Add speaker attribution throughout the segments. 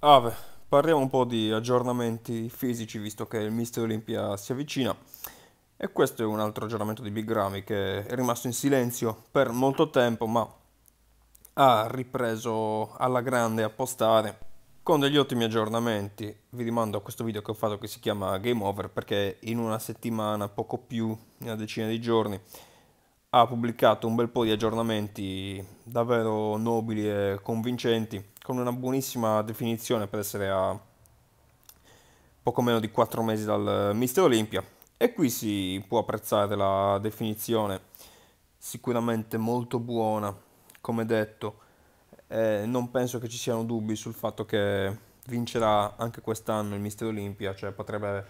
Speaker 1: Ah, beh, parliamo un po' di aggiornamenti fisici visto che il Mister Olimpia si avvicina e questo è un altro aggiornamento di Big Ramy che è rimasto in silenzio per molto tempo ma ha ripreso alla grande a postare con degli ottimi aggiornamenti. Vi rimando a questo video che ho fatto che si chiama Game Over perché in una settimana, poco più, una decina di giorni, ha pubblicato un bel po' di aggiornamenti davvero nobili e convincenti con una buonissima definizione per essere a poco meno di 4 mesi dal eh, Mister Olimpia. E qui si può apprezzare la definizione, sicuramente molto buona, come detto. Eh, non penso che ci siano dubbi sul fatto che vincerà anche quest'anno il Mister Olimpia, cioè potrebbe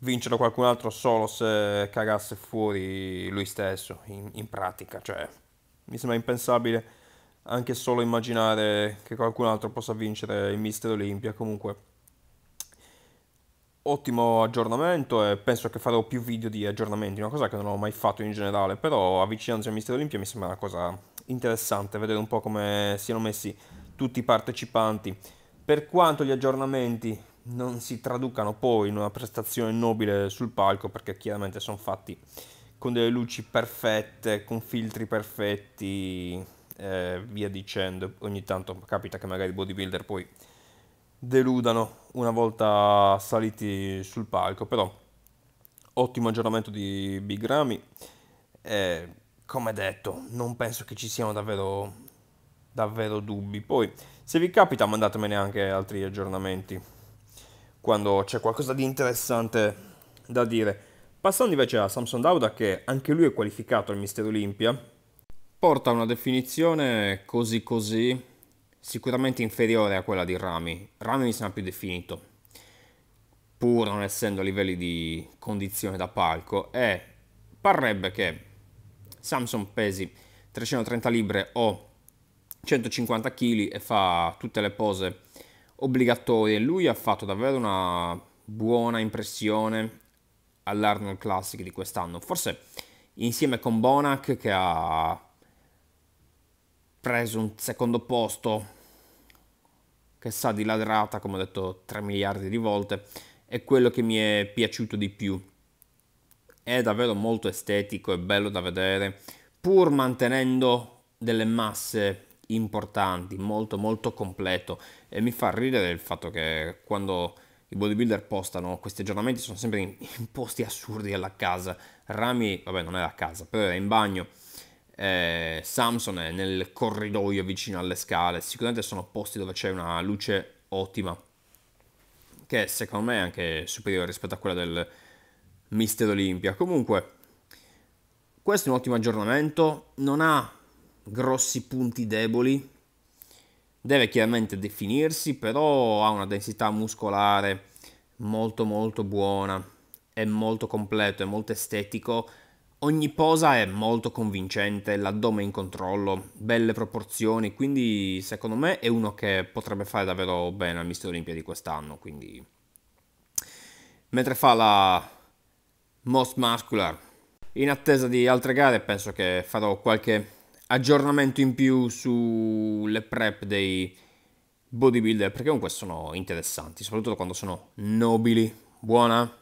Speaker 1: vincere qualcun altro solo se cagasse fuori lui stesso, in, in pratica. Cioè, mi sembra impensabile anche solo immaginare che qualcun altro possa vincere il Mister Olimpia. Comunque, ottimo aggiornamento e penso che farò più video di aggiornamenti, una cosa che non ho mai fatto in generale, però avvicinandosi al Mister Olimpia mi sembra una cosa interessante, vedere un po' come siano messi tutti i partecipanti. Per quanto gli aggiornamenti non si traducano poi in una prestazione nobile sul palco, perché chiaramente sono fatti con delle luci perfette, con filtri perfetti, eh, via dicendo. Ogni tanto capita che magari i bodybuilder poi deludano una volta saliti sul palco, però ottimo aggiornamento di Big Ramy. Eh, come detto, non penso che ci siano davvero, davvero dubbi. Poi, se vi capita, mandatemene anche altri aggiornamenti quando c'è qualcosa di interessante da dire. Passando invece a Samson Dauda, che anche lui è qualificato al Mister Olimpia, porta una definizione così così, sicuramente inferiore a quella di Rami. Rami mi sembra più definito, pur non essendo a livelli di condizione da palco, e parrebbe che Samson pesi 330 libbre o 150 kg e fa tutte le pose obbligatorie. Lui ha fatto davvero una buona impressione all'Arnold Classic di quest'anno, forse insieme con Bonac che ha preso un secondo posto che sa di ladrata, come ho detto 3 miliardi di volte, è quello che mi è piaciuto di più. È davvero molto estetico e bello da vedere, pur mantenendo delle masse importanti, molto molto completo e mi fa ridere il fatto che quando i bodybuilder postano questi aggiornamenti sono sempre in, posti assurdi alla casa. Rami, vabbè, non è la casa, però era in bagno eh, Samson è nel corridoio vicino alle scale, sicuramente sono posti dove c'è una luce ottima, che secondo me è anche superiore rispetto a quella del Mister Olimpia. Comunque, questo è un ottimo aggiornamento, non ha grossi punti deboli, deve chiaramente definirsi, però ha una densità muscolare molto molto buona, è molto completo, è molto estetico, Ogni posa è molto convincente, l'addome in controllo, belle proporzioni, quindi secondo me è uno che potrebbe fare davvero bene al Mister Olimpia di quest'anno. Quindi... Mentre fa la Most Muscular, in attesa di altre gare penso che farò qualche aggiornamento in più sulle prep dei bodybuilder, perché comunque sono interessanti, soprattutto quando sono nobili. Buona!